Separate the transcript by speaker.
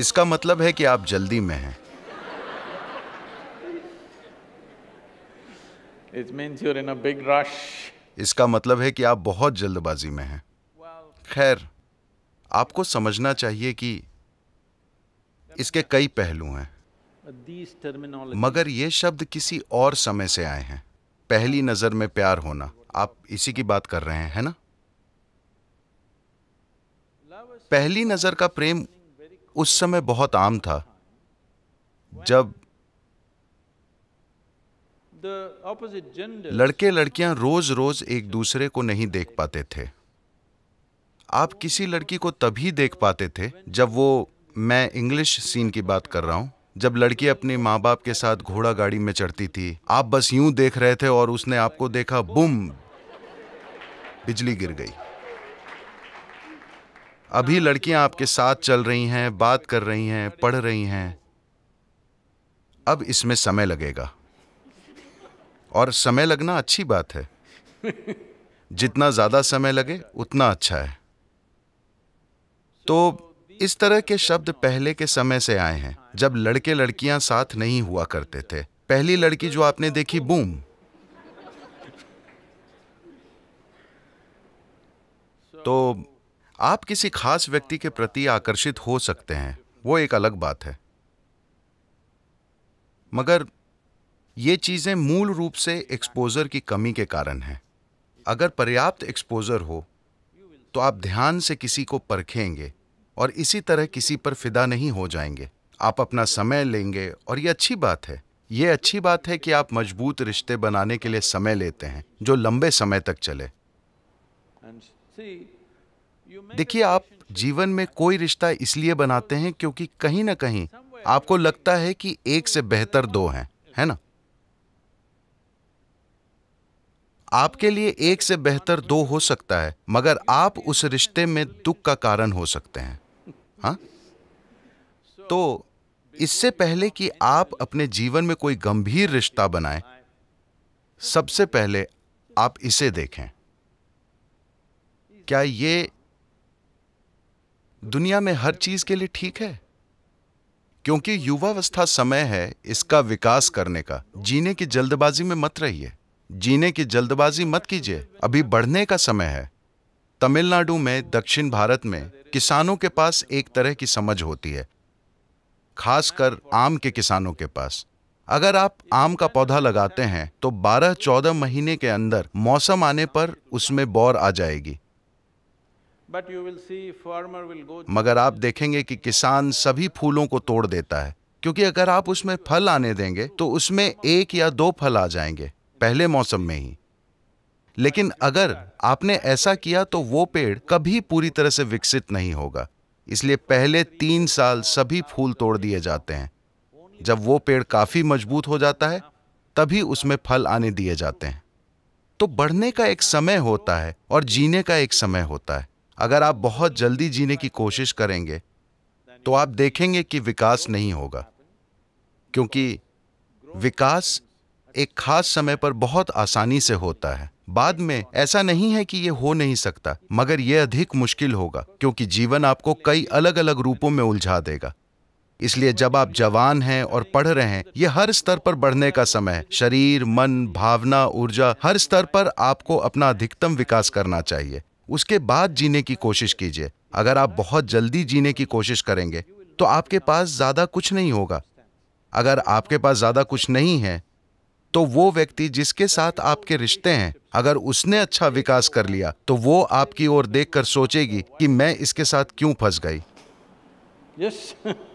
Speaker 1: इसका मतलब है कि आप जल्दी में हैं It means you're in a big rush. इसका मतलब है कि आप बहुत जल्दबाजी में हैं खैर आपको समझना चाहिए कि इसके कई पहलू हैं मगर ये शब्द किसी और समय से आए हैं पहली नज़र में प्यार होना आप इसी की बात कर रहे हैं है ना पहली नज़र का प्रेम उस समय बहुत आम था जब लड़के लड़कियां रोज रोज एक दूसरे को नहीं देख पाते थे आप किसी लड़की को तभी देख पाते थे जब वो मैं इंग्लिश सीन की बात कर रहा हूं जब लड़की अपने माँ बाप के साथ घोड़ा गाड़ी में चढ़ती थी आप बस यूं देख रहे थे और उसने आपको देखा बुम बिजली गिर गई अभी लड़कियां आपके साथ चल रही हैं बात कर रही हैं पढ़ रही हैं अब इसमें समय लगेगा और समय लगना अच्छी बात है जितना ज़्यादा समय लगे उतना अच्छा है तो इस तरह के शब्द पहले के समय से आए हैं जब लड़के लड़कियां साथ नहीं हुआ करते थे पहली लड़की जो आपने देखी बूम तो आप किसी खास व्यक्ति के प्रति आकर्षित हो सकते हैं वो एक अलग बात है मगर ये चीज़ें मूल रूप से एक्सपोजर की कमी के कारण हैं अगर पर्याप्त एक्सपोजर हो तो आप ध्यान से किसी को परखेंगे और इसी तरह किसी पर फिदा नहीं हो जाएंगे आप अपना समय लेंगे और ये अच्छी बात है ये अच्छी बात है कि आप मजबूत रिश्ते बनाने के लिए समय लेते हैं जो लंबे समय तक चले देखिए आप जीवन में कोई रिश्ता इसलिए बनाते हैं क्योंकि कहीं ना कहीं आपको लगता है कि एक से बेहतर दो हैं है ना आपके लिए एक से बेहतर दो हो सकता है मगर आप उस रिश्ते में दुख का कारण हो सकते हैं हा? तो इससे पहले कि आप अपने जीवन में कोई गंभीर रिश्ता बनाएं, सबसे पहले आप इसे देखें क्या ये दुनिया में हर चीज के लिए ठीक है क्योंकि युवावस्था समय है इसका विकास करने का जीने की जल्दबाजी में मत रहिए जीने की जल्दबाजी मत कीजिए अभी बढ़ने का समय है तमिलनाडु में दक्षिण भारत में किसानों के पास एक तरह की समझ होती है खासकर आम के किसानों के पास अगर आप आम का पौधा लगाते हैं तो 12-14 महीने के अंदर मौसम आने पर उसमें बौर आ जाएगी मगर आप देखेंगे कि किसान सभी फूलों को तोड़ देता है क्योंकि अगर आप उसमें फल आने देंगे तो उसमें एक या दो फल आ जाएंगे पहले मौसम में ही लेकिन अगर आपने ऐसा किया तो वो पेड़ कभी पूरी तरह से विकसित नहीं होगा इसलिए पहले तीन साल सभी फूल तोड़ दिए जाते हैं जब वो पेड़ काफी मजबूत हो जाता है तभी उसमें फल आने दिए जाते हैं तो बढ़ने का एक समय होता है और जीने का एक समय होता है अगर आप बहुत जल्दी जीने की कोशिश करेंगे तो आप देखेंगे कि विकास नहीं होगा क्योंकि विकास एक खास समय पर बहुत आसानी से होता है बाद में ऐसा नहीं है कि यह हो नहीं सकता मगर यह अधिक मुश्किल होगा क्योंकि जीवन आपको कई अलग अलग रूपों में उलझा देगा इसलिए जब आप जवान हैं और पढ़ रहे हैं यह हर स्तर पर बढ़ने का समय है शरीर मन भावना ऊर्जा हर स्तर पर आपको अपना अधिकतम विकास करना चाहिए उसके बाद जीने की कोशिश कीजिए अगर आप बहुत जल्दी जीने की कोशिश करेंगे तो आपके पास ज़्यादा कुछ नहीं होगा अगर आपके पास ज़्यादा कुछ नहीं है तो वो व्यक्ति जिसके साथ आपके रिश्ते हैं अगर उसने अच्छा विकास कर लिया तो वो आपकी ओर देखकर सोचेगी कि मैं इसके साथ क्यों फंस गई yes.